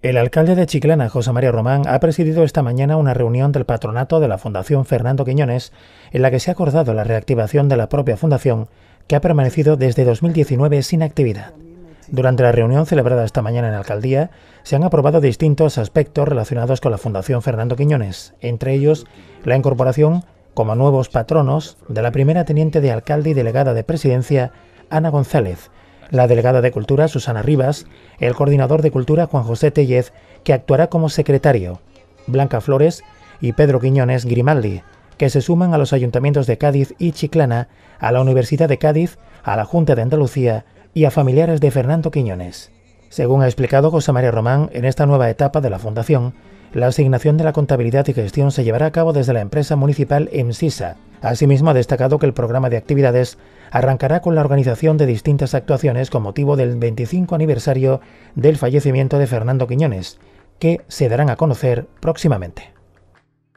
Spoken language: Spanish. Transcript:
El alcalde de Chiclana, José María Román, ha presidido esta mañana una reunión del patronato de la Fundación Fernando Quiñones, en la que se ha acordado la reactivación de la propia fundación, que ha permanecido desde 2019 sin actividad. Durante la reunión celebrada esta mañana en la alcaldía, se han aprobado distintos aspectos relacionados con la Fundación Fernando Quiñones, entre ellos la incorporación como nuevos patronos de la primera teniente de alcalde y delegada de presidencia, Ana González, la delegada de Cultura Susana Rivas, el coordinador de Cultura Juan José Tellez, que actuará como secretario, Blanca Flores y Pedro Quiñones Grimaldi, que se suman a los ayuntamientos de Cádiz y Chiclana, a la Universidad de Cádiz, a la Junta de Andalucía y a familiares de Fernando Quiñones. Según ha explicado José María Román, en esta nueva etapa de la Fundación, la asignación de la contabilidad y gestión se llevará a cabo desde la empresa municipal EMSISA, Asimismo, ha destacado que el programa de actividades arrancará con la organización de distintas actuaciones con motivo del 25 aniversario del fallecimiento de Fernando Quiñones, que se darán a conocer próximamente.